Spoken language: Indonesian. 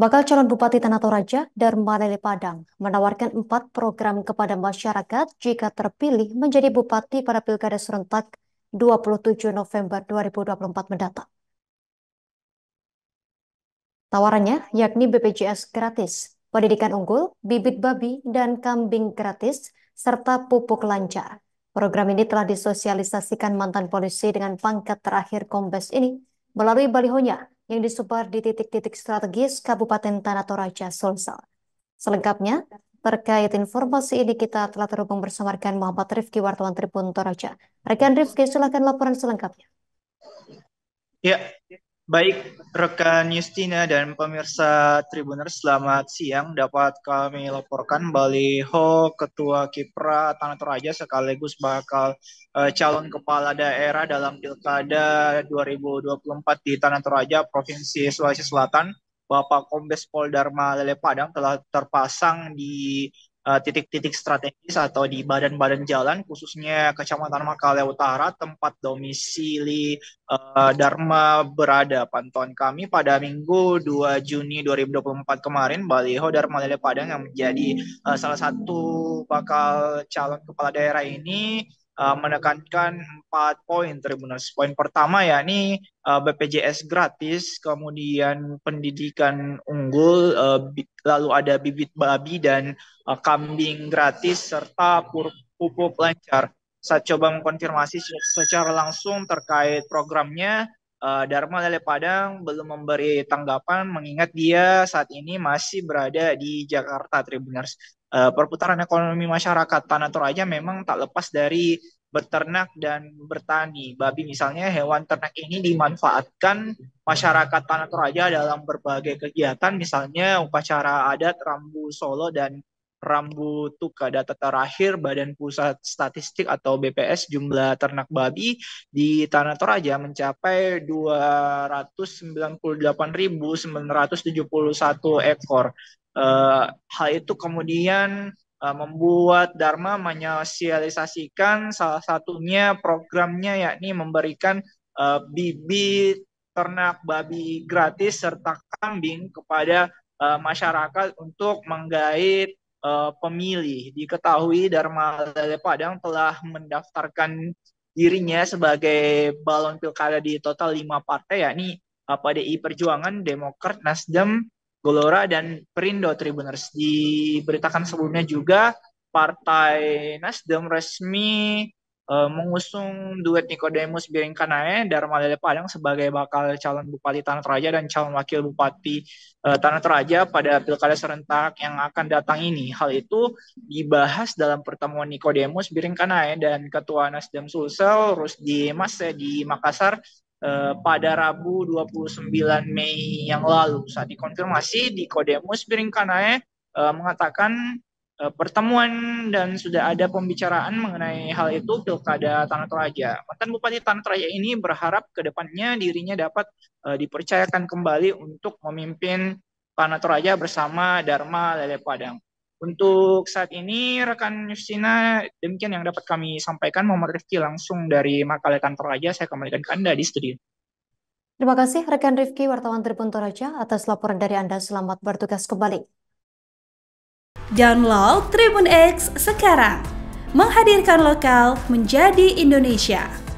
Bakal calon Bupati Tanah Toraja, Lele Padang, menawarkan empat program kepada masyarakat jika terpilih menjadi Bupati pada Pilkada Serentak 27 November 2024 mendatang. Tawarannya yakni BPJS gratis, pendidikan unggul, bibit babi, dan kambing gratis, serta pupuk lancar. Program ini telah disosialisasikan mantan polisi dengan pangkat terakhir Kombes ini melalui balihonya yang disebar di titik-titik strategis Kabupaten Tanah Toraja, Sulsel. Selengkapnya, terkait informasi ini kita telah terhubung bersama rekan Muhammad Rifki, wartawan Tribun Toraja. Rekan Rifki, silakan laporan selengkapnya. Ya, Baik, rekan Justina dan pemirsa Tribuners, selamat siang. Dapat kami laporkan Baliho Ketua Kipra Tanah Toraja sekaligus bakal uh, calon kepala daerah dalam Pilkada 2024 di Tanah Toraja, Provinsi Sulawesi Selatan, Bapak Kombes Pol Dharma Lele Padang telah terpasang di Eh, titik-titik strategis atau di badan-badan jalan khususnya Kecamatan Makale Utara tempat domisili uh, Dharma berada. Pantauan kami pada Minggu 2 Juni 2024 kemarin Baliho Dharma Lele Padang yang menjadi uh, salah satu bakal calon kepala daerah ini uh, menekankan empat poin tribunus. Poin pertama yakni uh, eh, BPJS gratis, kemudian pendidikan unggul, uh, lalu ada bibit babi dan uh, kambing gratis serta pupuk lancar. Saya coba mengkonfirmasi secara langsung terkait programnya. Uh, Dharma Lele Padang belum memberi tanggapan mengingat dia saat ini masih berada di Jakarta Tribuners. Eh, perputaran ekonomi masyarakat tanah Toraja memang tak lepas dari beternak dan bertani. Babi misalnya hewan ternak ini dimanfaatkan masyarakat tanah Toraja dalam berbagai kegiatan misalnya upacara adat rambu Solo dan rambu tuka data terakhir Badan Pusat Statistik atau BPS jumlah ternak babi di Tanah Toraja mencapai 298.971 ekor Uh, hal itu kemudian uh, membuat Dharma menyosialisasikan salah satunya programnya yakni memberikan uh, bibit ternak babi gratis serta kambing kepada uh, masyarakat untuk menggait uh, pemilih. Diketahui Dharma Lele Padang telah mendaftarkan dirinya sebagai balon pilkada di total lima partai yakni uh, PDI Perjuangan, Demokrat, Nasdem, Golora dan Perindo Tribuners. Diberitakan sebelumnya juga Partai Nasdem resmi uh, mengusung duet Nikodemus Biringkanae Dharma Lele Padang sebagai bakal calon Bupati Tanah Toraja dan calon Wakil Bupati uh, Tanah Toraja pada pilkada serentak yang akan datang ini. Hal itu dibahas dalam pertemuan Nikodemus Biringkanae dan Ketua Nasdem Sulsel Rusdi Mase di Makassar eh, pada Rabu 29 Mei yang lalu. Saat dikonfirmasi di Kodemus Biringkanae eh, mengatakan eh, pertemuan dan sudah ada pembicaraan mengenai hal itu pilkada Tanah Toraja. Mantan Bupati Tanah Toraja ini berharap ke depannya dirinya dapat eh, dipercayakan kembali untuk memimpin Tanah Toraja bersama Dharma Lele Padang. Untuk saat ini rekan Yustina demikian yang dapat kami sampaikan Muhammad Rifki langsung dari makalah kantor aja saya kembalikan ke Anda di studio. Terima kasih rekan Rifki wartawan Tribun Toraja atas laporan dari Anda selamat bertugas kembali. Download Tribun X sekarang. Menghadirkan lokal menjadi Indonesia.